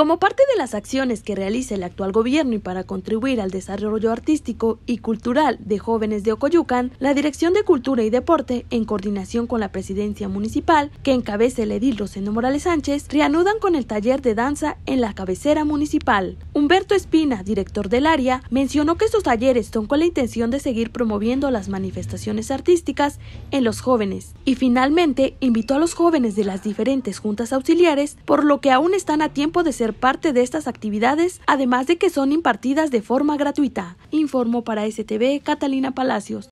Como parte de las acciones que realiza el actual gobierno y para contribuir al desarrollo artístico y cultural de jóvenes de Ocoyucan, la Dirección de Cultura y Deporte, en coordinación con la Presidencia Municipal, que encabece el edil Rosendo Morales Sánchez, reanudan con el taller de danza en la cabecera municipal. Humberto Espina, director del área, mencionó que estos talleres son con la intención de seguir promoviendo las manifestaciones artísticas en los jóvenes y finalmente invitó a los jóvenes de las diferentes juntas auxiliares, por lo que aún están a tiempo de ser parte de estas actividades, además de que son impartidas de forma gratuita. Informó para STV Catalina Palacios.